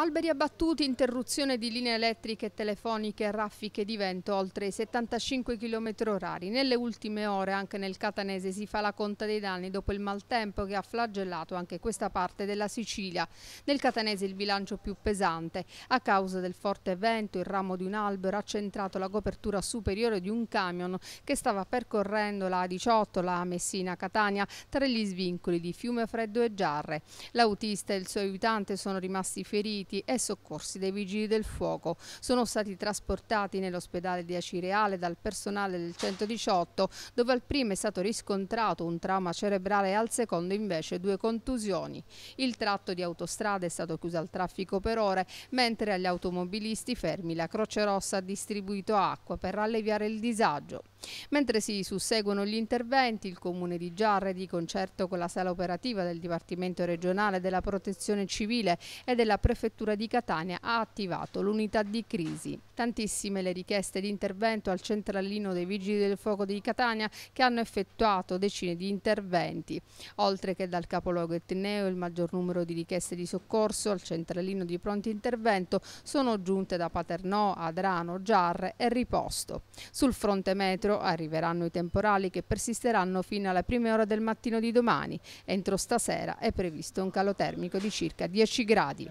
Alberi abbattuti, interruzione di linee elettriche e telefoniche, raffiche di vento oltre i 75 km orari. Nelle ultime ore anche nel Catanese si fa la conta dei danni dopo il maltempo che ha flagellato anche questa parte della Sicilia. Nel Catanese il bilancio più pesante. A causa del forte vento il ramo di un albero ha centrato la copertura superiore di un camion che stava percorrendo la A18, la Messina-Catania, tra gli svincoli di Fiume Freddo e Giarre. L'autista e il suo aiutante sono rimasti feriti feriti e soccorsi dei vigili del fuoco. Sono stati trasportati nell'ospedale di Acireale dal personale del 118 dove al primo è stato riscontrato un trauma cerebrale e al secondo invece due contusioni. Il tratto di autostrada è stato chiuso al traffico per ore mentre agli automobilisti fermi la Croce Rossa ha distribuito acqua per alleviare il disagio. Mentre si susseguono gli interventi, il Comune di Giarre, di concerto con la sala operativa del Dipartimento regionale della protezione civile e della Prefettura di Catania, ha attivato l'unità di crisi. Tantissime le richieste di intervento al centralino dei Vigili del Fuoco di Catania che hanno effettuato decine di interventi, oltre che dal capoluogo etneo il maggior numero di richieste di soccorso al centralino di pronti intervento sono giunte da Paternò, Adrano, Giarre e Riposto. Sul fronte metro metro arriveranno i temporali che persisteranno fino alla prima ora del mattino di domani. Entro stasera è previsto un calo termico di circa 10 gradi.